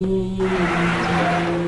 Música mm.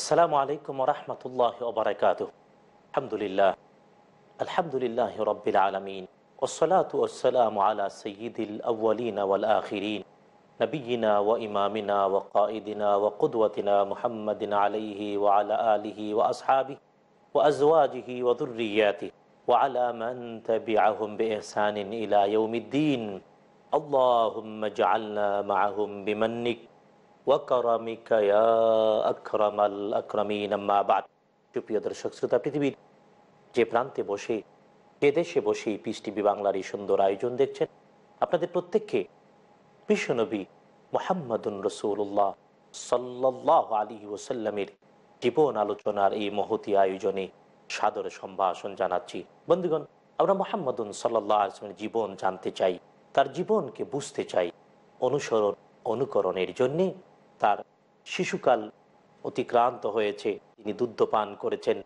السلام عليكم ورحمة الله وبركاته الحمد لله الحمد لله رب العالمين والصلاة والسلام على سيد الأولين والآخرين نبينا وإمامنا وقائدنا وقدوتنا محمد عليه وعلى آله وأصحابه وأزواجه وذرياته وعلى من تبعهم بإحسان إلى يوم الدين اللهم اجعلنا معهم بمنك প্রিয় দর্শক শ্রোতা পৃথিবীর যে প্রান্তে বসে যে দেশে বসে পিস টিভি বাংলার এই সুন্দর আয়োজন দেখছেন আপনাদের প্রত্যেককে বিশ্বনবী মোহাম্মদুন রসুল্লাহ সাল্লাহ আলী ওসাল্লামের জীবন আলোচনার এই মহতি আয়োজনে সাদর সম্ভাষণ জানাচ্ছি বন্ধুগণ আমরা মোহাম্মদুন সাল্লাহ আসলামের জীবন জানতে চাই তার জীবনকে বুঝতে চাই অনুসরণ অনুকরণের জন্যে তার শিশুকাল অতিক্রান্ত হয়েছে তিনি দুধ পান করেছেন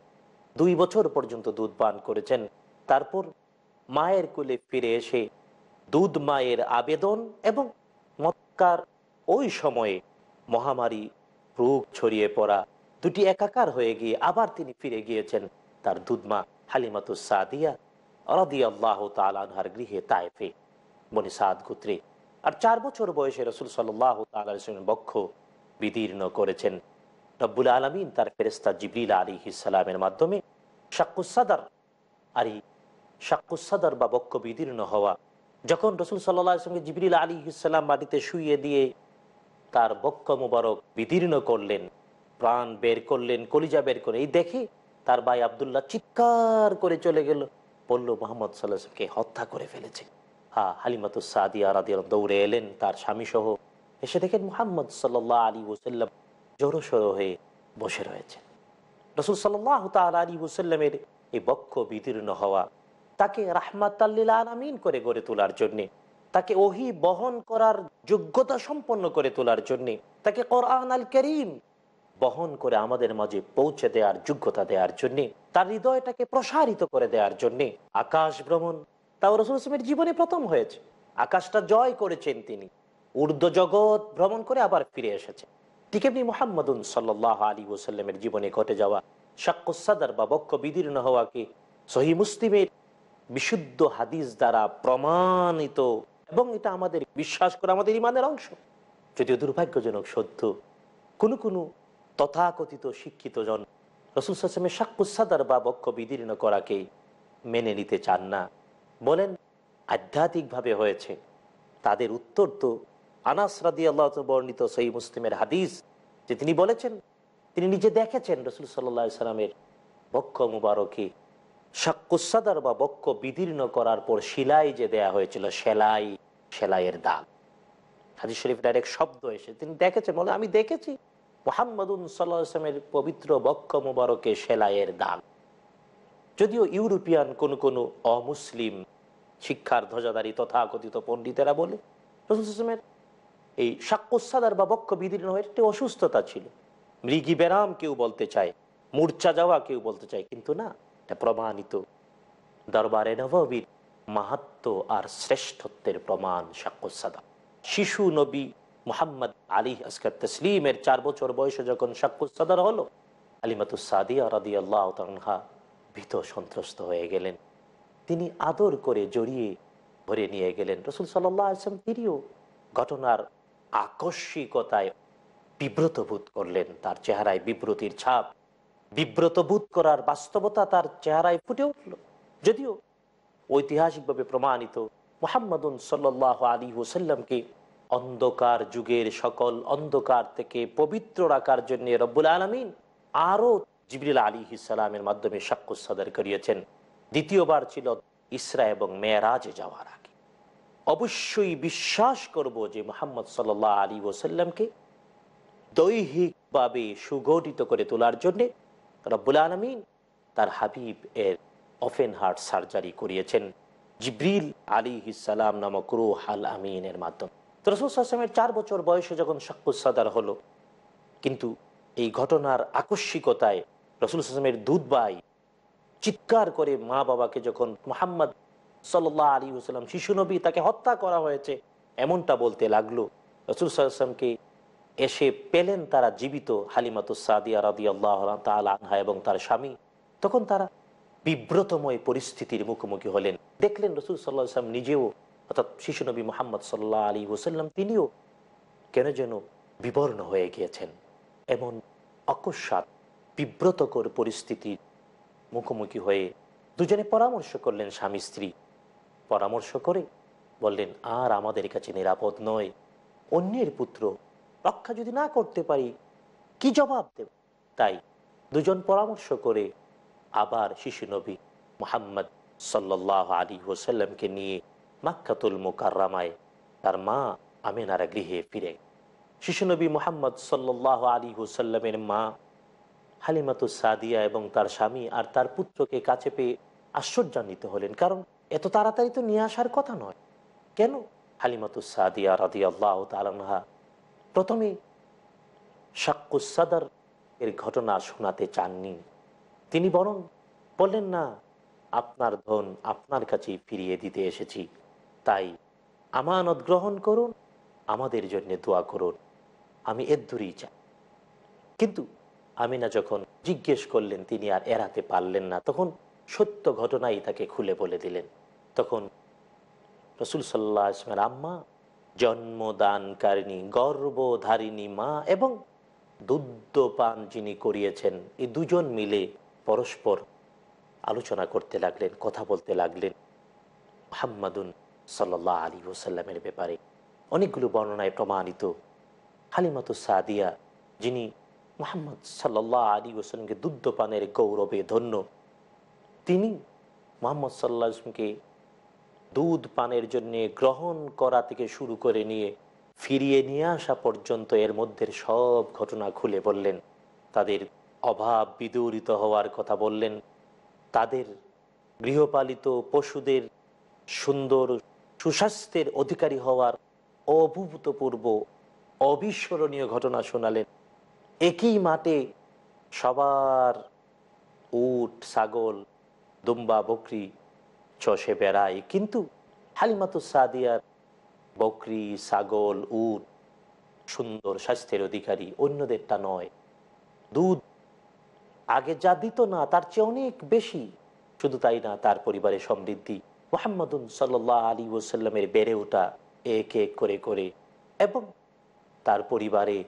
দুই বছর পর্যন্ত দুধ পান করেছেন তারপর মায়ের কোলে ফিরে এসে দুধ মায়ের আবেদন এবং মক্কার ওই সময়ে মহামারী রোগ ছড়িয়ে পড়া দুটি একাকার হয়ে গিয়ে আবার তিনি ফিরে গিয়েছেন তার দুধমা হালিমাতুস সাদিয়া তালানহার গৃহে তায়েফে মনে সাদ গুত্রে আর চার বছর বয়সে রসুল সাল্লাহ তালের বক্ষ বিদীর্ণ করেছেন রব্বুল আলমিন তার ফেরেস্তা জিবরিল আলী ইসালামের মাধ্যমে শাকুসাদার আলী সাক্ষুসাদার বা বক্ষ বিদীর্ণ হওয়া যখন রসুল সাল্লা সঙ্গে জিবরিল আলী ইসাল্লাম মাটিতে শুয়ে দিয়ে তার বক্ষ মুবারক বিদীর্ণ করলেন প্রাণ বের করলেন কলিজা বের করে এই দেখে তার ভাই আবদুল্লাহ চিৎকার করে চলে গেল বলল মোহাম্মদ সাল্লাহ হত্যা করে ফেলেছে হা হালিমাতুসাদিয়া রাদিয়াল দৌড়ে এলেন তার স্বামীসহ এসে দেখেন মোহাম্মদ সাল্লাহ আলী ওসাল্লাম জড়সড় হয়ে বসে রয়েছেন রসুল সাল্লাহ তাল আলী ওসাল্লামের এই বক্ষ বিদীর্ণ হওয়া তাকে রাহমাতাল্লিল আলামিন করে গড়ে তোলার জন্যে তাকে ওহি বহন করার যোগ্যতা সম্পন্ন করে তোলার জন্যে তাকে কোরআন আল করিম বহন করে আমাদের মাঝে পৌঁছে দেওয়ার যোগ্যতা দেওয়ার জন্যে তার হৃদয়টাকে প্রসারিত করে দেওয়ার জন্যে আকাশ ভ্রমণ তাও রসুল ইসলামের জীবনে প্রথম হয়েছে আকাশটা জয় করেছেন তিনি ঊর্ধ্ব জগৎ ভ্রমণ করে আবার ফিরে এসেছে ঠিক এমনি মোহাম্মদুন সাল্লাহ আলী ওসাল্লামের জীবনে ঘটে যাওয়া সাক্ষসাদার বা বক্ষ বিদীর্ণ হওয়াকে সহি মুসলিমের বিশুদ্ধ হাদিস দ্বারা প্রমাণিত এবং এটা আমাদের বিশ্বাস করে আমাদের ইমানের অংশ যদিও দুর্ভাগ্যজনক সত্য কোনো কোনো তথাকথিত শিক্ষিত জন রসুল সাসমের সাক্ষুসাদার বা বক্ষ বিদীর্ণ করাকে মেনে নিতে চান না বলেন আধ্যাত্মিকভাবে হয়েছে তাদের উত্তর তো আনাস রাদি আল্লাহ বর্ণিত সই মুসলিমের হাদিস যে তিনি বলেছেন তিনি নিজে দেখেছেন রসুল সাল্লা সাল্লামের বক্ষ মুবারকে সাক্কুসাদার বা বক্ষ বিদীর্ণ করার পর শিলাই যে দেয়া হয়েছিল সেলাই সেলাইয়ের দাগ হাজির শরীফ ডাইরেক্ট শব্দ এসে তিনি দেখেছেন বলে আমি দেখেছি মোহাম্মদুন সাল্লামের পবিত্র বক্ষ মুবারকে সেলাইয়ের দাগ যদিও ইউরোপিয়ান কোন কোন অমুসলিম শিক্ষার ধ্বজাদারী তথাকথিত পণ্ডিতেরা বলে রসুল ইসলামের এই সাক্ষুসাদার বা বক্ষ বিদীর্ণ হয়ে একটি অসুস্থতা ছিল মৃগী ব্যারাম কেউ বলতে চায় মূর্চা যাওয়া কেউ বলতে চায় কিন্তু না এটা প্রমাণিত দরবারে নবীর মাহাত্ম আর শ্রেষ্ঠত্বের প্রমাণ সাক্ষুসাদা শিশু নবী মোহাম্মদ আলী আসকার তসলিমের চার বছর বয়সে যখন সাক্ষুসাদার হলো আলিমাতুসাদিয়া রাদি আল্লাহ ভীত সন্ত্রস্ত হয়ে গেলেন তিনি আদর করে জড়িয়ে ভরে নিয়ে গেলেন রসুল সাল্লাহ আসলাম তিনিও ঘটনার আকস্মিকতায় বিব্রত বোধ করলেন তার চেহারায় বিব্রতির ছাপ বিব্রত বোধ করার বাস্তবতা তার চেহারায় ফুটে উঠল যদিও ঐতিহাসিকভাবে প্রমাণিত মোহাম্মদুন সাল্ল আলী হুসাল্লামকে অন্ধকার যুগের সকল অন্ধকার থেকে পবিত্র রাখার জন্য রব্বুল আলমিন আরও জিবরিল আলী হিসালামের মাধ্যমে সাক্ষ্য সদর করিয়েছেন দ্বিতীয়বার ছিল ইসরা এবং মেয়ারাজে যাওয়ারা অবশ্যই বিশ্বাস করব যে মোহাম্মদ সাল আলী ওসাল্লামকে দৈহিকভাবে সুগঠিত করে তোলার জন্যে রব্বুল আলমিন তার হাবিব এর অফেন হার্ট সার্জারি করিয়েছেন জিব্রিল আলী হিসালাম নামক রুহ আল আমিনের মাধ্যমে রসুল আসলামের চার বছর বয়সে যখন সাক্ষুসাদার হলো কিন্তু এই ঘটনার আকস্মিকতায় রসুল আসলামের দুধ বাই চিৎকার করে মা বাবাকে যখন মোহাম্মদ সাল্লাহ আলী ওসাল্লাম শিশু নবী তাকে হত্যা করা হয়েছে এমনটা বলতে লাগলো রসুল সাল্লামকে এসে পেলেন তারা জীবিত হালিমাতুস রাদি আল্লাহ আনহা এবং তার স্বামী তখন তারা বিব্রতময় পরিস্থিতির মুখোমুখি হলেন দেখলেন রসুল সাল্লাহ সাল্লাম নিজেও অর্থাৎ শিশু নবী মোহাম্মদ সাল্লাহ আলী ওসাল্লাম তিনিও কেন যেন বিবর্ণ হয়ে গিয়েছেন এমন অকস্মাত বিব্রতকর পরিস্থিতির মুখোমুখি হয়ে দুজনে পরামর্শ করলেন স্বামী স্ত্রী পরামর্শ করে বললেন আর আমাদের কাছে নিরাপদ নয় অন্যের পুত্র রক্ষা যদি না করতে পারি কি জবাব দেব তাই দুজন পরামর্শ করে আবার শিশু নবী মোহাম্মদ সাল্লাহ আলী হোসাল্লামকে নিয়ে মাক্ষাতুল মোকাররামায় তার মা আমেনারা গৃহে ফিরে শিশুনবী মোহাম্মদ সাল্লাহ আলী হুসাল্লামের মা হালিমাতুসাদিয়া এবং তার স্বামী আর তার পুত্রকে কাছে পেয়ে আশ্চর্যান্বিত হলেন কারণ এত তাড়াতাড়ি তো নিয়ে আসার কথা নয় কেন হালিমাতুস সাদিয়া রাদি আল্লাহ তালানহা প্রথমে সাক্কুসাদার এর ঘটনা শোনাতে চাননি তিনি বরং বললেন না আপনার ধন আপনার কাছেই ফিরিয়ে দিতে এসেছি তাই আমানত গ্রহণ করুন আমাদের জন্য দোয়া করুন আমি এর দূরেই চাই কিন্তু আমিনা যখন জিজ্ঞেস করলেন তিনি আর এড়াতে পারলেন না তখন সত্য ঘটনাই তাকে খুলে বলে দিলেন তখন রসুল সাল্লা আসলামের আম্মা জন্মদানকারিণী গর্বধারিণী মা এবং দুধপান যিনি করিয়েছেন এই দুজন মিলে পরস্পর আলোচনা করতে লাগলেন কথা বলতে লাগলেন মোহাম্মদুন সাল্লাহ আলী ওসাল্লামের ব্যাপারে অনেকগুলো বর্ণনায় প্রমাণিত হালিমাতু সাদিয়া যিনি মোহাম্মদ সাল্লাহ আলী ওসলামকে দুধপানের গৌরবে ধন্য তিনি মোহাম্মদ সাল্লাহ ইসলামকে দুধ পানের জন্য গ্রহণ করা থেকে শুরু করে নিয়ে ফিরিয়ে নিয়ে আসা পর্যন্ত এর মধ্যে সব ঘটনা খুলে বললেন তাদের অভাব বিদূরিত হওয়ার কথা বললেন তাদের গৃহপালিত পশুদের সুন্দর সুস্বাস্থ্যের অধিকারী হওয়ার অভূতপূর্ব অবিস্মরণীয় ঘটনা শোনালেন একই মাঠে সবার উট ছাগল দুম্বা বকরি চষে বেড়াই কিন্তু হালিমাতু সাদিয়ার বকরি ছাগল উট সুন্দর স্বাস্থ্যের অধিকারী অন্যদেরটা নয় দুধ আগে যা দিত না তার চেয়ে অনেক বেশি শুধু তাই না তার পরিবারে সমৃদ্ধি মোহাম্মদ সাল্লাহ আলী ওসাল্লামের বেড়ে ওঠা এক এক করে করে এবং তার পরিবারে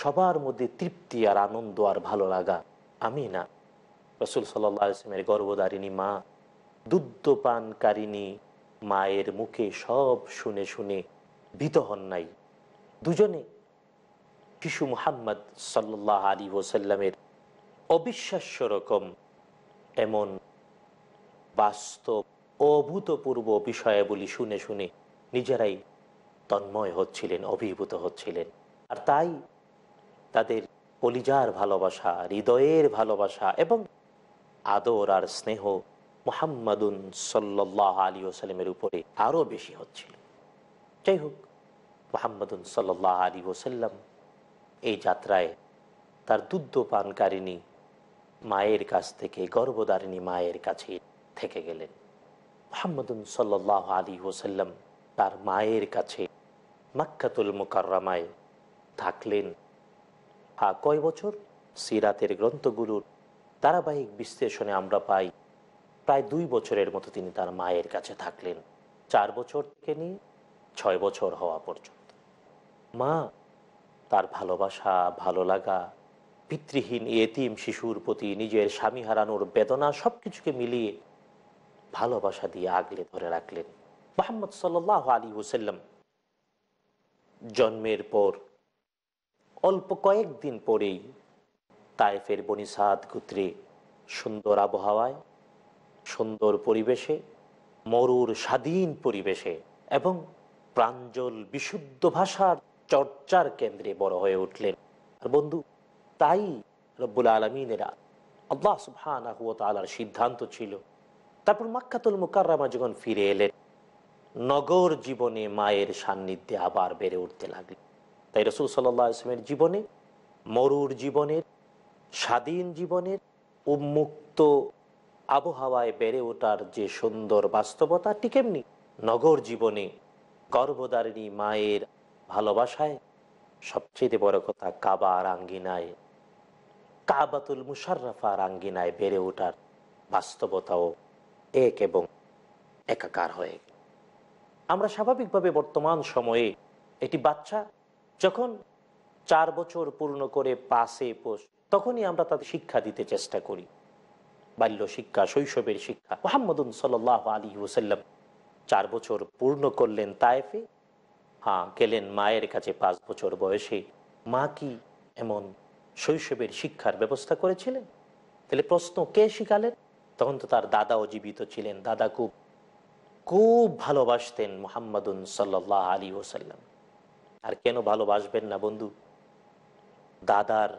সবার মধ্যে তৃপ্তি আর আনন্দ আর ভালো লাগা আমি না রসুল সাল্লাহ আসলামের গর্বদারিণী মা দুধপানকারিণী মায়ের মুখে সব শুনে শুনে ভীত হন নাই দুজনে শিশু মুহাম্মদ সাল্লাহ আলী ওসাল্লামের অবিশ্বাস্য রকম এমন বাস্তব অভূতপূর্ব বিষয়াবলী শুনে শুনে নিজেরাই তন্ময় হচ্ছিলেন অভিভূত হচ্ছিলেন আর তাই তাদের কলিজার ভালোবাসা হৃদয়ের ভালোবাসা এবং আদর আর স্নেহ মোহাম্মদুন সাল্লাহ আলী ওসালামের উপরে আরও বেশি হচ্ছিল যাই হোক মোহাম্মদুন সাল্লাহ আলী ওসাল্লাম এই যাত্রায় তার দুধ পানকারিণী মায়ের কাছ থেকে গর্ভদারিণী মায়ের কাছে থেকে গেলেন মোহাম্মদুন সাল্লাহ আলী ওসাল্লাম তার মায়ের কাছে মাক্কাতুল মোকাররামায় থাকলেন আর কয় বছর সিরাতের গ্রন্থগুলোর ধারাবাহিক বিশ্লেষণে আমরা পাই প্রায় দুই বছরের মতো তিনি তার মায়ের কাছে থাকলেন চার বছর থেকে নিয়ে ছয় বছর হওয়া পর্যন্ত মা তার ভালোবাসা ভালো লাগা পিতৃহীন এতিম শিশুর প্রতি নিজের স্বামী হারানোর বেদনা সব কিছুকে মিলিয়ে ভালোবাসা দিয়ে আগলে ধরে রাখলেন মোহাম্মদ সাল্লাহ আলী হুসাল্লাম জন্মের পর অল্প কয়েকদিন পরেই তায়েফের বনিসাদ গুত্রে সুন্দর আবহাওয়ায় সুন্দর পরিবেশে মরুর স্বাধীন পরিবেশে এবং প্রাঞ্জল বিশুদ্ধ ভাষার চর্চার কেন্দ্রে বড় হয়ে উঠলেন আর বন্ধু তাই রব্বুল আলমিনেরা আল্লাহ সুহান আহুতালার সিদ্ধান্ত ছিল তারপর মাক্কাতুল মুকাররামা যখন ফিরে এলেন নগর জীবনে মায়ের সান্নিধ্যে আবার বেড়ে উঠতে লাগল তাই রসুল সাল্লাহ জীবনে মরুর জীবনের স্বাধীন জীবনের উন্মুক্ত আবহাওয়ায় বেড়ে ওঠার যে সুন্দর বাস্তবতা ঠিক এমনি নগর জীবনে গর্ভদারিণী মায়ের ভালোবাসায় সবচেয়ে বড় কথা কাবা আঙ্গিনায় কাবাতুল মুশারফার আঙ্গিনায় বেড়ে ওঠার বাস্তবতাও এক এবং একাকার হয়ে আমরা স্বাভাবিকভাবে বর্তমান সময়ে এটি বাচ্চা যখন চার বছর পূর্ণ করে পাশে পোষ তখনই আমরা তাদের শিক্ষা দিতে চেষ্টা করি বাল্য শিক্ষা শৈশবের শিক্ষা মোহাম্মদুন সাল আলী ওসাল্লাম চার বছর পূর্ণ করলেন তায়েফে হ্যাঁ গেলেন মায়ের কাছে পাঁচ বছর বয়সে মা কি এমন শৈশবের শিক্ষার ব্যবস্থা করেছিলেন তাহলে প্রশ্ন কে শিখালেন তখন তো তার দাদাও জীবিত ছিলেন দাদা খুব খুব ভালোবাসতেন মোহাম্মদ সাল্লাহ আলী ওসাল্লাম আর কেন ভালোবাসবেন না বন্ধু দাদার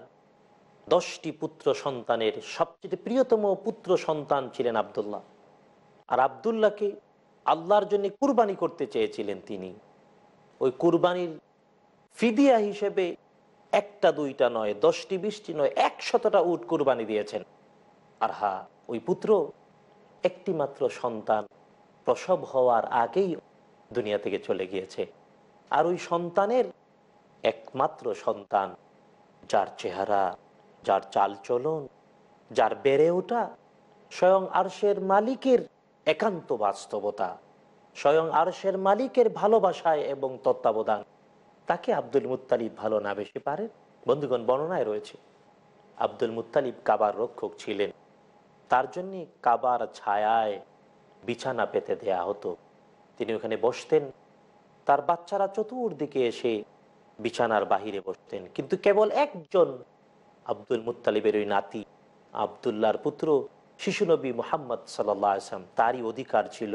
দশটি পুত্র সন্তানের সবচেয়ে প্রিয়তম পুত্র সন্তান ছিলেন আবদুল্লাহ আর আবদুল্লাহকে আল্লাহর জন্য কুরবানি করতে চেয়েছিলেন তিনি ওই কুরবানির ফিদিয়া হিসেবে একটা দুইটা নয় দশটি বিশটি নয় একশতটা উট কুরবানি দিয়েছেন আর হা ওই পুত্র একটি মাত্র সন্তান প্রসব হওয়ার আগেই দুনিয়া থেকে চলে গিয়েছে আর ওই সন্তানের একমাত্র সন্তান যার চেহারা যার চাল চলন যার বেড়ে ওঠা স্বয়ং আরশের মালিকের একান্ত বাস্তবতা স্বয়ং আরশের মালিকের ভালোবাসায় এবং তত্ত্বাবধান তাকে আব্দুল মুতালিব ভালো না বেশি পারেন বন্ধুগণ বর্ণনায় রয়েছে আব্দুল মুতালিব কাবার রক্ষক ছিলেন তার জন্য কাবার ছায়ায় বিছানা পেতে দেয়া হতো তিনি ওখানে বসতেন তার বাচ্চারা চতুর্দিকে এসে বিছানার বাহিরে বসতেন কিন্তু কেবল একজন আব্দুল মুতালিবের ওই নাতি আবদুল্লার পুত্র শিশুনবী মোহাম্মদ সাল্লা আসলাম তারই অধিকার ছিল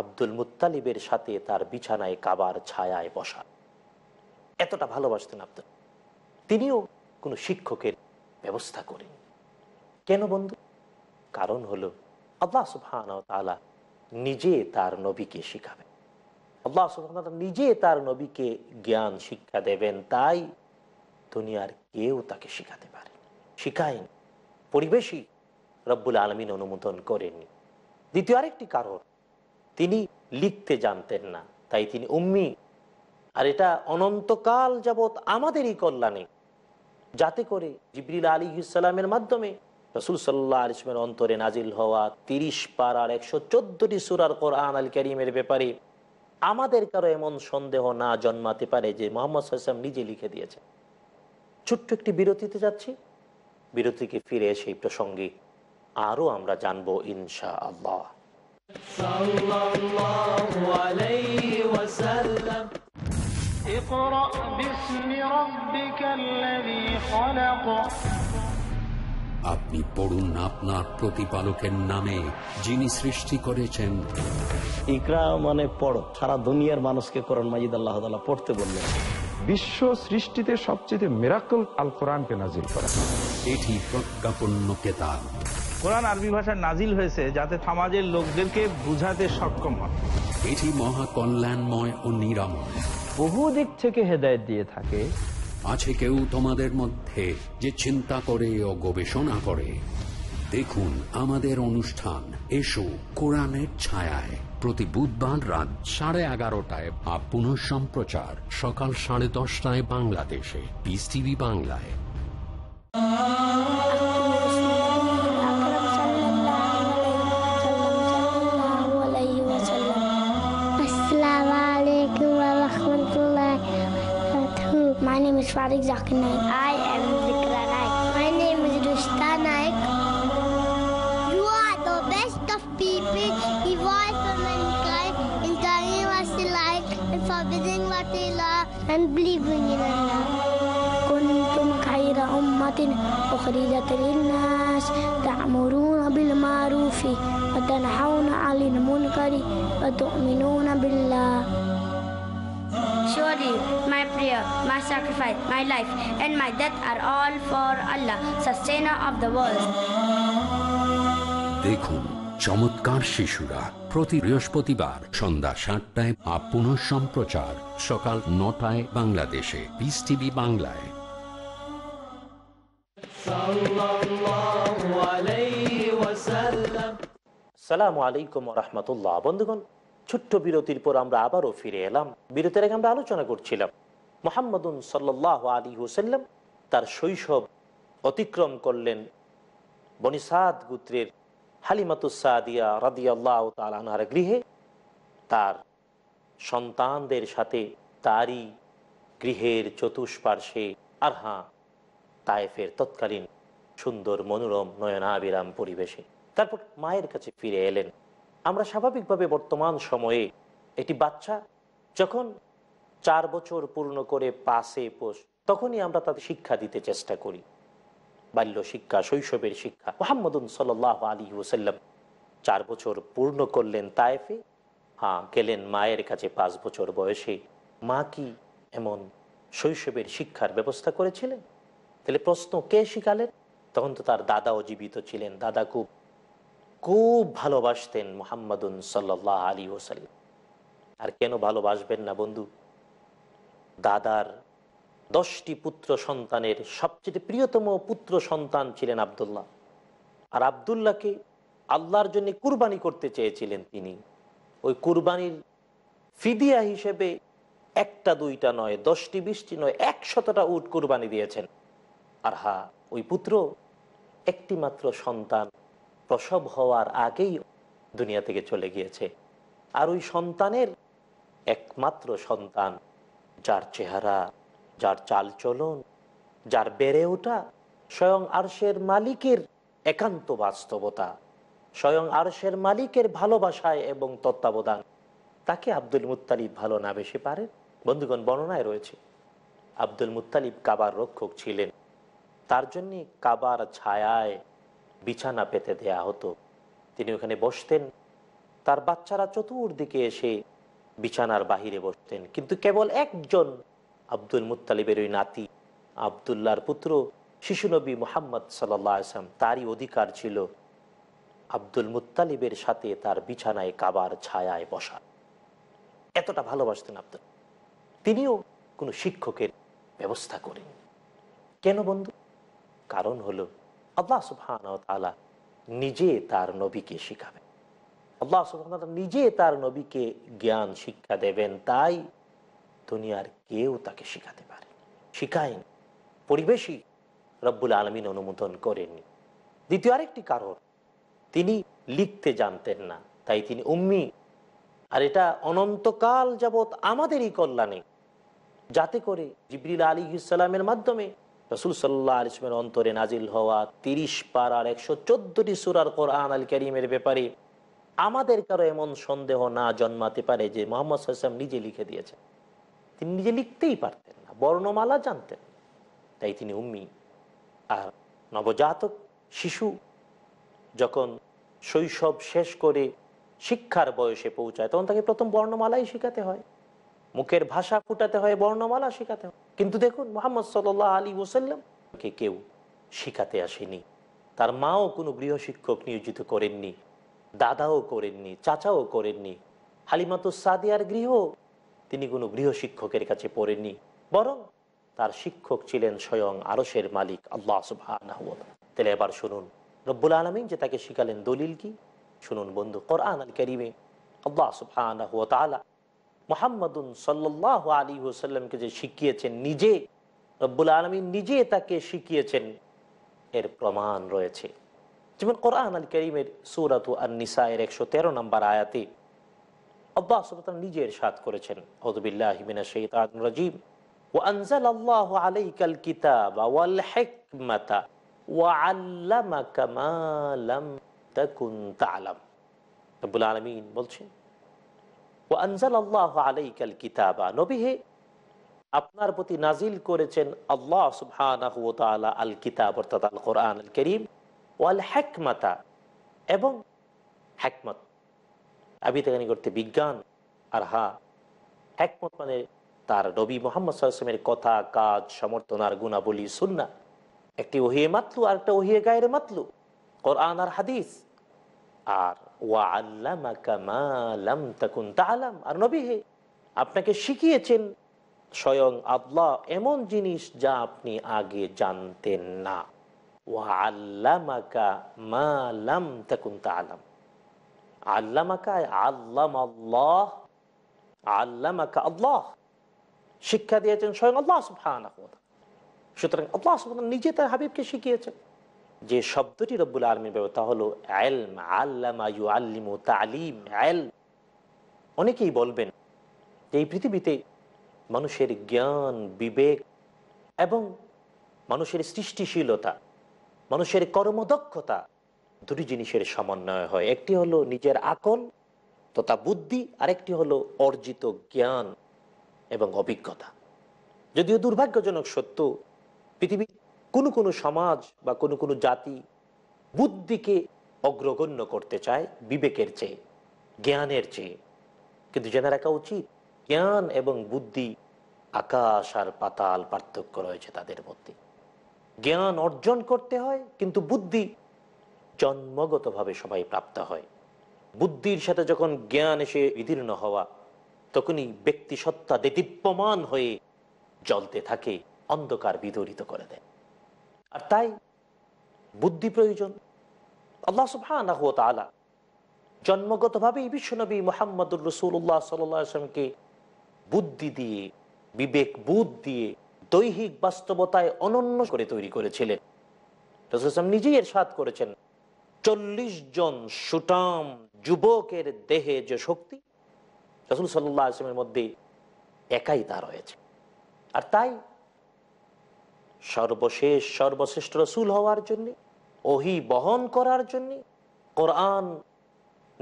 আব্দুল মুতালিবের সাথে তার বিছানায় কাবার ছায়ায় বসা এতটা ভালোবাসতেন আব্দুল তিনিও কোনো শিক্ষকের ব্যবস্থা করেন কেন বন্ধু কারণ হল আল্লাহ সুবহান তালা নিজে তার নবীকে শিখাবেন আল্লাহ সুবহান নিজে তার নবীকে জ্ঞান শিক্ষা দেবেন তাই দুনিয়ার কেউ তাকে শিখাতে পারে শিখায়নি পরিবেশই রব্বুল আলমিন অনুমোদন করেনি দ্বিতীয় আরেকটি কারণ তিনি লিখতে জানতেন না তাই তিনি উম্মি আর এটা অনন্তকাল যাবৎ আমাদেরই কল্যাণে যাতে করে জিবরিল আলী ইসালামের মাধ্যমে রসুল সাল্লা আলিসের অন্তরে নাজিল হওয়া তিরিশ পাড়ার একশো চোদ্দটি সুরার কোরআন আল করিমের ব্যাপারে আমাদের কারো এমন সন্দেহ না জন্মাতে পারে যে মোহাম্মদ সাল্লাম নিজে লিখে দিয়েছে ছোট্ট একটি বিরতিতে যাচ্ছি বিরতিকে ফিরে এসে প্রসঙ্গে আরো আমরা জানবো ইনশা আল্লাহ আপনি পড়ুন আপনার প্রতিপালকের নামে যিনি সৃষ্টি করেছেন ইকরা মানে পড়ো সারা দুনিয়ার মানুষকে করন মাজিদ আল্লাহ পড়তে বললেন বিশ্ব সৃষ্টিতে সবচেয়ে মেরাকল আল কোরআনকে নাজিল করা এটি প্রজ্ঞাপন কেতাব কোরআন আরবি ভাষায় নাজিল হয়েছে যাতে সমাজের লোকদেরকে বুঝাতে সক্ষম হয় এটি মহা কল্যাণময় ও নিরাময় বহু দিক থেকে হেদায়ত দিয়ে থাকে আছে কেউ তোমাদের মধ্যে যে চিন্তা করে ও গবেষণা করে দেখুন আমাদের অনুষ্ঠান এসো কোরআনের ছায়ায় প্রতি বুধবার রাত সাড়ে এগারোটায় বা পুনঃ সম্প্রচার সকাল সাড়ে দশটায় বাংলাদেশে পিস টিভি বাংলায় My name is Farid Zakir I am and believe in Allah. كنتم خير أمة أخرجت للناس تأمرون بالمعروف وتنحون عن المنكر وتؤمنون بالله. Surely my prayer, my sacrifice, my life and my death are all for Allah, sustainer of the world. Dekhun, চমৎকার শিশুরা প্রতি বৃহস্পতিবার সন্ধ্যা সাতটায় আপন সম্প্রচার সকাল নটায় বাংলাদেশে বিস টিভি বাংলায় সালামু আলাইকুম রহমতুল্লাহ বন্ধুগণ ছোট্ট বিরতির পর আমরা আবারও ফিরে এলাম বিরতির আগে আমরা আলোচনা করছিলাম মোহাম্মদুন সাল্লাহ আলী হুসাল্লাম তার শৈশব অতিক্রম করলেন বনিসাদ গুত্রের হালিমাতুসাদিয়া রাদিয়াল্লাহ তালানার গৃহে তার সন্তানদের সাথে তারই গৃহের চতুষ্পার্শ্বে আর হাঁ তায়েফের তৎকালীন সুন্দর মনোরম নয়নাবিরাম পরিবেশে তারপর মায়ের কাছে ফিরে এলেন আমরা স্বাভাবিকভাবে বর্তমান সময়ে এটি বাচ্চা যখন চার বছর পূর্ণ করে পাশে পোষ তখনই আমরা তাদের শিক্ষা দিতে চেষ্টা করি বাল্য শিক্ষা শৈশবের শিক্ষা মোহাম্মদুন সাল আলী ওসাল্লাম চার বছর পূর্ণ করলেন তায়েফে হ্যাঁ গেলেন মায়ের কাছে পাঁচ বছর বয়সে মা কি এমন শৈশবের শিক্ষার ব্যবস্থা করেছিলেন তাহলে প্রশ্ন কে শিখালেন তখন তো তার দাদাও জীবিত ছিলেন দাদা খুব খুব ভালোবাসতেন মোহাম্মদ সাল্লাহ আলী ওসাল্লাম আর কেন ভালোবাসবেন না বন্ধু দাদার দশটি পুত্র সন্তানের সবচেয়ে প্রিয়তম পুত্র সন্তান ছিলেন আবদুল্লাহ আর আবদুল্লাহকে আল্লাহর জন্য কুরবানি করতে চেয়েছিলেন তিনি ওই কুরবানির ফিদিয়া হিসেবে একটা দুইটা নয় দশটি বিশটি নয় একশতটা উট কুরবানি দিয়েছেন আর হা ওই পুত্র একটি মাত্র সন্তান প্রসব হওয়ার আগেই দুনিয়া থেকে চলে গিয়েছে আর ওই সন্তানের একমাত্র সন্তান যার চেহারা যার চালচলন যার বেড়ে ওঠা স্বয়ং আরশের মালিকের একান্ত বাস্তবতা স্বয়ং আরশের মালিকের ভালোবাসায় এবং তত্ত্বাবধান তাকে আব্দুল মুতালিব ভালো না বেশি পারে বন্ধুগণ বর্ণনায় রয়েছে আব্দুল মুতালিব কাবার রক্ষক ছিলেন তার জন্য কাবার ছায়ায় বিছানা পেতে দেয়া হতো তিনি ওখানে বসতেন তার বাচ্চারা চতুর্দিকে এসে বিছানার বাহিরে বসতেন কিন্তু কেবল একজন আব্দুল মুতালিবের ওই নাতি আবদুল্লার পুত্র শিশুনবী মোহাম্মদ সাল্লাম তারই অধিকার ছিল আব্দুল মুতালিবের সাথে তার বিছানায় কাবার ছায়ায় বসা এতটা ভালোবাসতেন আব্দুল তিনিও কোনো শিক্ষকের ব্যবস্থা করেন কেন বন্ধু কারণ হল আল্লাহ সুফান নিজে তার নবীকে শিখাবেন আল্লাহ সুফান নিজে তার নবীকে জ্ঞান শিক্ষা দেবেন তাই দুনিয়ার কেউ তাকে শিখাতে পারে শিখায়নি পরিবেশই রব্বুল আলমিন অনুমোদন করেননি দ্বিতীয় আরেকটি কারণ তিনি লিখতে জানতেন না তাই তিনি উম্মি আর এটা অনন্তকাল যাবৎ আমাদেরই কল্যাণে যাতে করে জিবরিল আলী ইসালামের মাধ্যমে রসুল সাল্লাহ আলিসের অন্তরে নাজিল হওয়া তিরিশ পাড়ার একশো চোদ্দটি সুরার কোরআন আল করিমের ব্যাপারে আমাদের কারো এমন সন্দেহ না জন্মাতে পারে যে মোহাম্মদ সাল্লাম নিজে লিখে দিয়েছেন তিনি নিজে লিখতেই পারতেন না বর্ণমালা জানতেন তাই তিনি উম্মি আর নবজাতক শিশু যখন শৈশব শেষ করে শিক্ষার বয়সে পৌঁছায় তখন তাকে প্রথম বর্ণমালাই শেখাতে হয় মুখের ভাষা ফুটাতে হয় বর্ণমালা শেখাতে হয় কিন্তু দেখুন মোহাম্মদ সাল আলী ওসাল্লামকে কেউ শিখাতে আসেনি তার মাও কোনো গৃহশিক্ষক নিয়োজিত করেননি দাদাও করেননি চাচাও করেননি হালিমাতুস সাদিয়ার গৃহ তিনি কোনো শিক্ষকের কাছে পড়েননি বরং তার শিক্ষক ছিলেন স্বয়ং আরসের মালিক আল্লাহ সুবাহ তাহলে এবার শুনুন রব্বুল আলমিন যে তাকে শিখালেন দলিল কি শুনুন বন্ধু কোরআন আল করিমে আল্লাহ সুবহানাহু ওয়া তাআলা মুহাম্মাদুন সাল্লাল্লাহু যে শিখিয়েছেন নিজে রব্বুল আলমিন নিজে তাকে শিখিয়েছেন এর প্রমাণ রয়েছে যেমন কোরআন আল করিমের সুরাত আন-নিসা এর তেরো নম্বর আয়াতে আল্লাহ নিজে এরশাদ করেছেন হদবিল্লাহিমিনা শহীদ রাজিম وأنزل الله عليك الكتاب والحكمة وعلمك ما لم تكن تعلم রব্বুল আলমিন বলছেন ওয়ানজাল আল্লাহ আলাইকাল কিতাবা নবী আপনার প্রতি নাজিল করেছেন আল্লাহ সুবহানাহ ওয়া তাআলা আল কিতাব অর্থাৎ আল কোরআন আল করিম ওয়াল হিকমাতা এবং হিকমত আবিদানি করতে বিজ্ঞান আর হা একমত মানে তার নবী মোহাম্মদ সাল্লামের কথা কাজ সমর্থন আর গুণাবলী সুন্না একটি ওহিয়ে মাতলু আর একটা ওহিয়ে গায়ের মাতলু কোরআন আর হাদিস আর ওয়া আল্লাম তাকুন তালাম আর নবী হে আপনাকে শিখিয়েছেন স্বয়ং আল্লাহ এমন জিনিস যা আপনি আগে জানতেন না ওয়া আল্লামাকা মা লাম তাকুন তালাম আল্লাহ আল্লাহ শিক্ষা দিয়েছেন স্বয়ং আল্লাহ সুফান সুতরাং আল্লাহ সুফান নিজে তার হাবিবকে শিখিয়েছেন যে শব্দটি রব্বুল আলমীর ব্যবস্থা হলো আলম আল্লিমু তালিম আল অনেকেই বলবেন যে এই পৃথিবীতে মানুষের জ্ঞান বিবেক এবং মানুষের সৃষ্টিশীলতা মানুষের কর্মদক্ষতা দুটি জিনিসের সমন্বয় হয় একটি হলো নিজের আকল তথা বুদ্ধি আরেকটি হলো অর্জিত জ্ঞান এবং অভিজ্ঞতা যদিও দুর্ভাগ্যজনক সত্য পৃথিবীর কোনো কোনো সমাজ বা কোনো কোনো জাতি বুদ্ধিকে অগ্রগণ্য করতে চায় বিবেকের চেয়ে জ্ঞানের চেয়ে কিন্তু জেনে রাখা উচিত জ্ঞান এবং বুদ্ধি আকাশ আর পাতাল পার্থক্য রয়েছে তাদের মধ্যে জ্ঞান অর্জন করতে হয় কিন্তু বুদ্ধি জন্মগতভাবে সবাই প্রাপ্ত হয় বুদ্ধির সাথে যখন জ্ঞান এসে বিদীর্ণ হওয়া তখনই ব্যক্তি সত্তা দেদীপ্যমান হয়ে জ্বলতে থাকে অন্ধকার বিদরিত করে দেয় আর তাই বুদ্ধি প্রয়োজন আল্লাহ সুফানা তালা জন্মগতভাবেই বিশ্বনবী মোহাম্মদুর রসুল্লাহ সাল্লামকে বুদ্ধি দিয়ে বিবেক বুধ দিয়ে দৈহিক বাস্তবতায় অনন্য করে তৈরি করেছিলেন রসুল নিজেই এর সাথ করেছেন চল্লিশ জন সুটাম যুবকের দেহে যে শক্তি রসুল সাল্লামের মধ্যে একাই তা রয়েছে আর তাই সর্বশেষ সর্বশ্রেষ্ঠ রসুল হওয়ার জন্য ওহি বহন করার জন্য কোরআন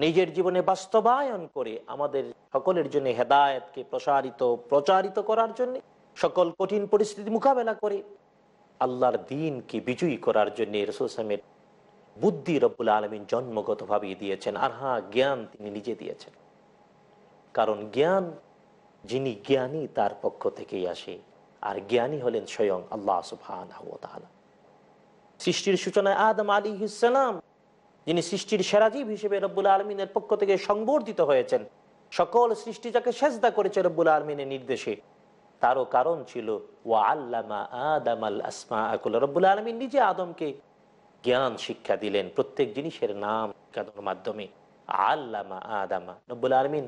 নিজের জীবনে বাস্তবায়ন করে আমাদের সকলের জন্য হেদায়তকে প্রসারিত প্রচারিত করার জন্য সকল কঠিন পরিস্থিতি মোকাবেলা করে আল্লাহর দিনকে বিজয়ী করার জন্য রসুল সামের বুদ্ধি রব্বুল আলমিন জন্মগতভাবেই দিয়েছেন আর হা হ্যাঁ, জ্ঞান তিনি নিজে দিয়েছেন কারণ জ্ঞান যিনি জ্ঞানী তার পক্ষ থেকেই আসে আর জ্ঞানী হলেন স্বয়ং আল্লাহ সুফান সৃষ্টির সূচনায় আদম আলী ইসালাম যিনি সৃষ্টির সেরাজীব হিসেবে রব্বুল আলমিনের পক্ষ থেকে সংবর্ধিত হয়েছেন সকল সৃষ্টি যাকে সেজদা করেছে রব্বুল আলমিনের নির্দেশে তারও কারণ ছিল ওয়া আল্লামা আদম আল আসমা আকুল রব্বুল আলমিন নিজে আদমকে জ্ঞান শিক্ষা দিলেন প্রত্যেক জিনিসের নাম শিক্ষানোর মাধ্যমে আল্লামা আদামা নব্বুল আলমিন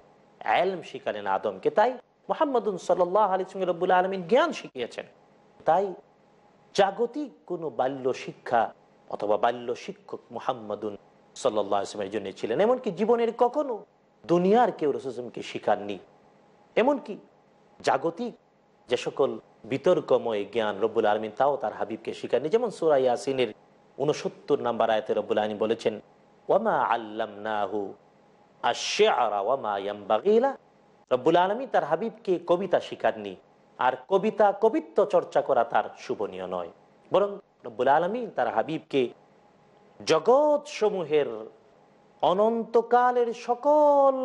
আলম শিখালেন আদমকে তাই মোহাম্মদ সাল্লাহ সঙ্গে রব্বুল আলমিন জ্ঞান শিখিয়েছেন তাই জাগতিক কোনো বাল্য শিক্ষা অথবা বাল্য শিক্ষক মোহাম্মদুন সাল্লাহ আসলামের জন্য ছিলেন এমনকি জীবনের কখনো দুনিয়ার কেউ রসমকে শিখাননি এমনকি জাগতিক যে সকল বিতর্কময় জ্ঞান রব্বুল আলমিন তাও তার হাবিবকে শিখাননি যেমন সুরা উনসত্তর নাম্বার আয়তে রব্বুল আলমী বলেছেন ওয়ামা আল্লাম নাহু রব্বুল আলমী তার হাবিবকে কবিতা শিখাননি আর কবিতা কবিত্ব চর্চা করা তার শুভনীয় নয় বরং রব্বুল আলমী তার হাবিবকে জগৎ সমূহের অনন্তকালের সকল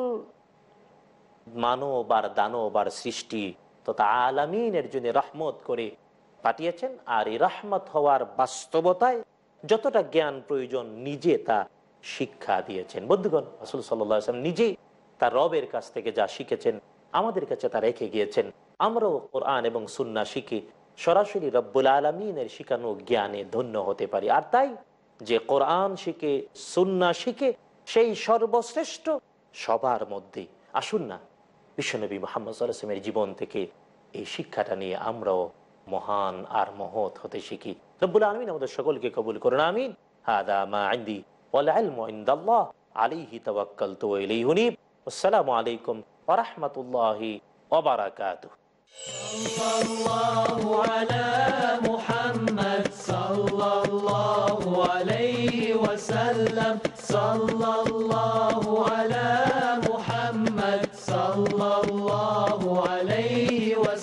মানব আর দানব আর সৃষ্টি তথা আলমিনের জন্য রহমত করে পাঠিয়েছেন আর এই রহমত হওয়ার বাস্তবতায় যতটা জ্ঞান প্রয়োজন নিজে তা শিক্ষা দিয়েছেন বন্ধুগণ আসল সাল্লাম নিজেই তার রবের কাছ থেকে যা শিখেছেন আমাদের কাছে তা রেখে গিয়েছেন আমরাও কোরআন এবং সুন্না শিখে সরাসরি রব্বুল আলমিনের শিখানো জ্ঞানে ধন্য হতে পারি আর তাই যে কোরআন শিখে সুন্না শিখে সেই সর্বশ্রেষ্ঠ সবার মধ্যে আসুন না বিশ্বনবী মোহাম্মদ সাল্লামের জীবন থেকে এই শিক্ষাটা নিয়ে আমরাও মহান আর মহৎ হতে শিখি রব্বুল আলমিন আমাদের সকলকে কবুল করুন আমিন হাদা মা আইন্দি ওয়ালাহ আলিহি তবাক্কাল তো হুনিব আসসালামু আলাইকুম ওরহমতুল্লাহি ওবরাকাত الله على محمد صلى الله عليه وسلم صلى الله على محمد صلى الله عليه وسلم